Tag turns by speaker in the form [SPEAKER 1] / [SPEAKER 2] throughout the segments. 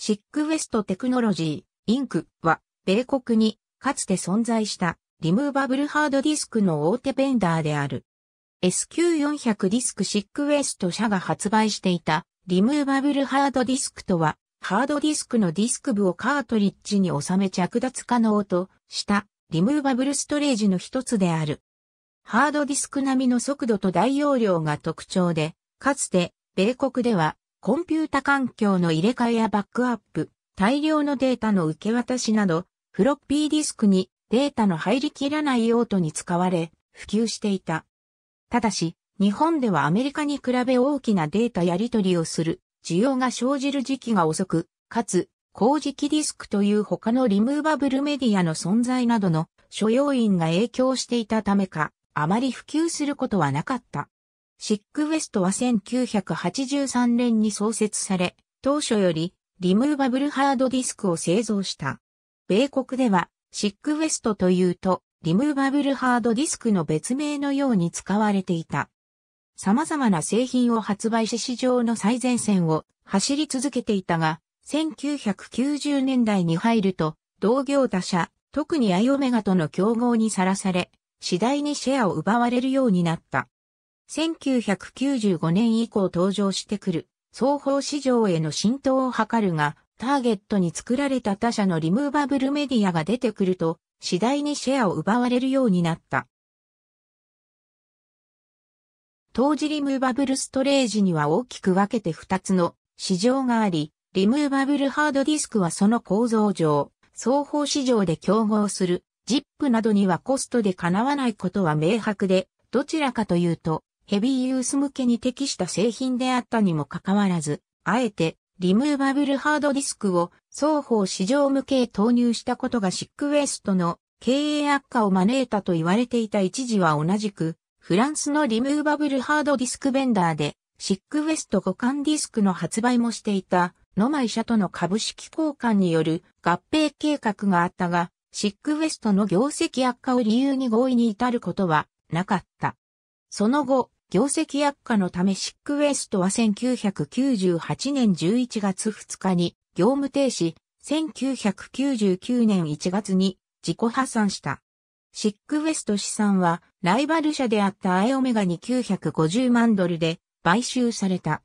[SPEAKER 1] シックウェストテクノロジー、インクは、米国にかつて存在したリムーバブルハードディスクの大手ベンダーである。SQ400 ディスクシックウェスト社が発売していたリムーバブルハードディスクとは、ハードディスクのディスク部をカートリッジに収め着脱可能としたリムーバブルストレージの一つである。ハードディスク並みの速度と大容量が特徴で、かつて米国ではコンピュータ環境の入れ替えやバックアップ、大量のデータの受け渡しなど、フロッピーディスクにデータの入りきらない用途に使われ、普及していた。ただし、日本ではアメリカに比べ大きなデータやり取りをする需要が生じる時期が遅く、かつ、工事機ディスクという他のリムーバブルメディアの存在などの諸要因が影響していたためか、あまり普及することはなかった。シックウエストは1983年に創設され、当初よりリムーバブルハードディスクを製造した。米国ではシックウエストというとリムーバブルハードディスクの別名のように使われていた。様々な製品を発売し市場の最前線を走り続けていたが、1990年代に入ると同業他社、特にアイオメガとの競合にさらされ、次第にシェアを奪われるようになった。1995年以降登場してくる、双方市場への浸透を図るが、ターゲットに作られた他社のリムーバブルメディアが出てくると、次第にシェアを奪われるようになった。当時リムーバブルストレージには大きく分けて2つの市場があり、リムーバブルハードディスクはその構造上、双方市場で競合する、ジップなどにはコストでかなわないことは明白で、どちらかというと、ヘビーユース向けに適した製品であったにもかかわらず、あえてリムーバブルハードディスクを双方市場向けへ投入したことがシックウェストの経営悪化を招いたと言われていた一時は同じく、フランスのリムーバブルハードディスクベンダーで、シックウェスト互換ディスクの発売もしていた、ノマイ社との株式交換による合併計画があったが、シックウェストの業績悪化を理由に合意に至ることはなかった。その後、業績悪化のためシックウェストは1998年11月2日に業務停止、1999年1月に自己破産した。シックウェスト資産はライバル社であったアイオメガに950万ドルで買収された。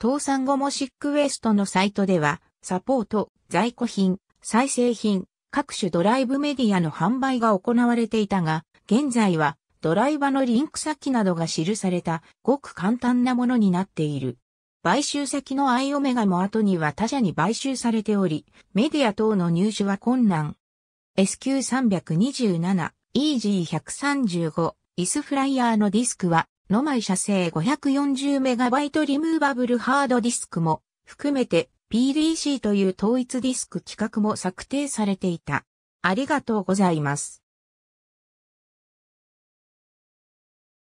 [SPEAKER 1] 倒産後もシックウェストのサイトではサポート、在庫品、再生品、各種ドライブメディアの販売が行われていたが、現在はドライバのリンク先などが記されたごく簡単なものになっている。買収先のアイオメガも後には他社に買収されており、メディア等の入手は困難。SQ327、EG135、イスフライヤーのディスクは、ノマイ社製 540MB リムーバブルハードディスクも含めて PDC という統一ディスク規格も策定されていた。ありがとうございます。